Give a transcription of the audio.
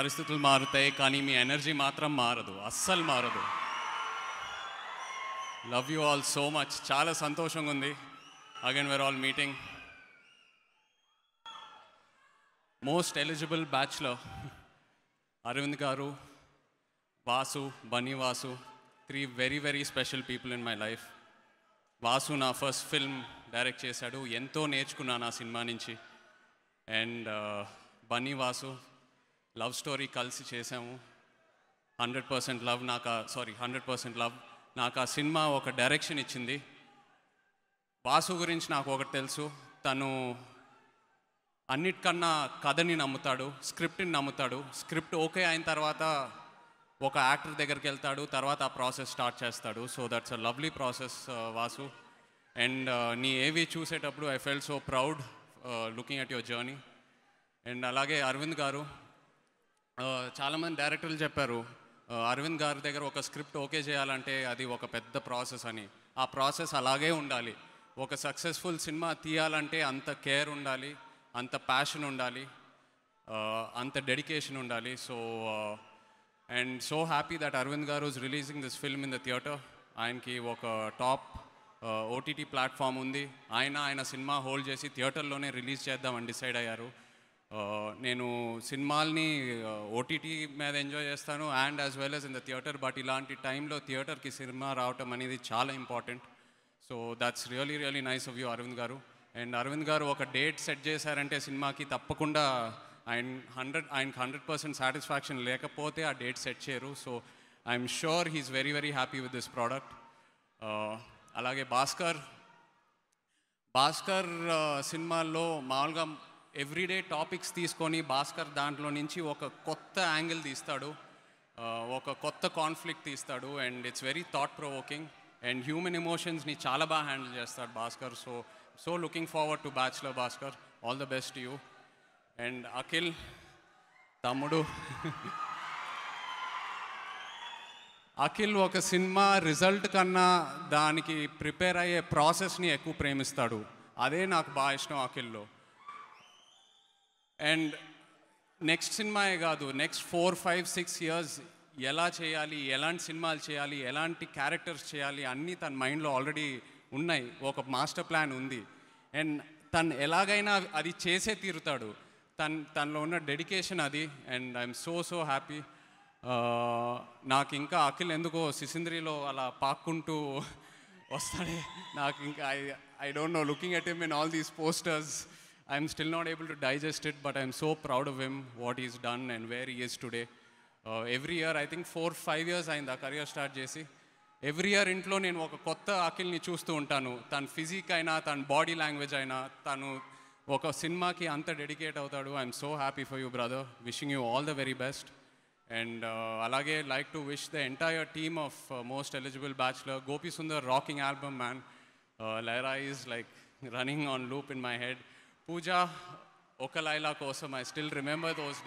పరిస్థితులు మారుతాయి కానీ మీ ఎనర్జీ మాత్రం మారదు అస్సలు మారదు love you all so much చాలా సంతోషంగా ఉంది again where all meeting most eligible బ్యాచ్లో అరవింద్ గారు Vasu Bunny Vasu three very very special people in my life Vasu నా ఫస్ట్ ఫిల్మ్ డైరెక్ట్ చేశాడు ఎంతో నేర్చుకున్నాను ఆ సినిమా నుంచి and Bunny Vasu love story కలిసి చేసాము హండ్రెడ్ పర్సెంట్ లవ్ నాకు సారీ హండ్రెడ్ పర్సెంట్ లవ్ నాకు ఆ సినిమా ఒక డైరెక్షన్ ఇచ్చింది వాసు గురించి నాకు ఒకటి తెలుసు తను అన్నిటికన్నా కథని నమ్ముతాడు స్క్రిప్ట్ని నమ్ముతాడు స్క్రిప్ట్ ఓకే అయిన తర్వాత ఒక యాక్టర్ దగ్గరికి వెళ్తాడు తర్వాత ఆ ప్రాసెస్ స్టార్ట్ చేస్తాడు so that's a lovely process Vasu and నీ ఏవి చూసేటప్పుడు I felt so proud looking at your journey and అలాగే అరవింద్ గారు చాలామంది డైరెక్టర్లు చెప్పారు అరవింద్ గారి దగ్గర ఒక స్క్రిప్ట్ ఓకే చేయాలంటే అది ఒక పెద్ద ప్రాసెస్ అని ఆ ప్రాసెస్ అలాగే ఉండాలి ఒక సక్సెస్ఫుల్ సినిమా తీయాలంటే అంత కేర్ ఉండాలి అంత ప్యాషన్ ఉండాలి అంత డెడికేషన్ ఉండాలి so and so happy that Aravind గారు is releasing this film in the theatre ఆయనకి ఒక టాప్ ఓటీటీ ప్లాట్ఫామ్ ఉంది ఆయన ఆయన సినిమా హోల్డ్ చేసి థియేటర్లోనే రిలీజ్ చేద్దామని డిసైడ్ అయ్యారు నేను సినిమాల్ని ఓటీటీ మీద ఎంజాయ్ చేస్తాను and as well as in the theatre but ఇలాంటి టైంలో థియేటర్కి సినిమా రావటం అనేది చాలా important so that's really really nice of you Aravind గారు అండ్ అరవింద్ గారు ఒక డేట్ సెట్ చేశారంటే సినిమాకి తప్పకుండా ఆయన హండ్రెడ్ ఆయనకు హండ్రెడ్ పర్సెంట్ సాటిస్ఫాక్షన్ లేకపోతే ఆ డేట్ సెట్ చేయరు so I'm sure he's very very happy with this product అలాగే భాస్కర్ భాస్కర్ సినిమాల్లో మామూలుగా ఎవ్రీడే టాపిక్స్ తీసుకొని భాస్కర్ దాంట్లో నుంచి ఒక కొత్త యాంగిల్ తీస్తాడు ఒక కొత్త కాన్ఫ్లిక్ట్ తీస్తాడు and it's very thought provoking and human ఎమోషన్స్ని చాలా బాగా హ్యాండిల్ చేస్తాడు Bhaskar so so looking forward to bachelor Bhaskar all the best you and Akhil తమ్ముడు అఖిల్ ఒక సినిమా రిజల్ట్ కన్నా దానికి ప్రిపేర్ అయ్యే ప్రాసెస్ని ఎక్కువ ప్రేమిస్తాడు అదే నాకు బాగా ఇష్టం అఖిల్లో అండ్ నెక్స్ట్ సినిమాయే కాదు next four five six years ఎలా చేయాలి ఎలాంటి సినిమాలు చేయాలి ఎలాంటి క్యారెక్టర్స్ చేయాలి అన్నీ తన మైండ్లో ఆల్రెడీ ఉన్నాయి ఒక మాస్టర్ ప్లాన్ ఉంది అండ్ తను ఎలాగైనా అది చేసే తీరుతాడు తన్ తనలో ఉన్న డెడికేషన్ అది and I'm so so happy నాకు ఇంకా అఖిల్ ఎందుకో సిసింద్రిలో అలా పాక్కుంటూ వస్తాడే నాకు ఇంకా I I don't know looking at him in all these posters I'm still not able to digest it, but I'm so proud of him, what he's done and where he is today. Uh, every year, I think four, five years, I'm the career start, JC. Every year, in I'm going to choose a new Akil. His physique, his body language, his cinema dedicated. I'm so happy for you, brother. Wishing you all the very best. And uh, I'd like to wish the entire team of uh, Most Eligible Bachelor, Gopi Sundar, rocking album, man. Uh, Lyra is like running on loop in my head. Pooja, Okalaila Kosam, I still remember those days.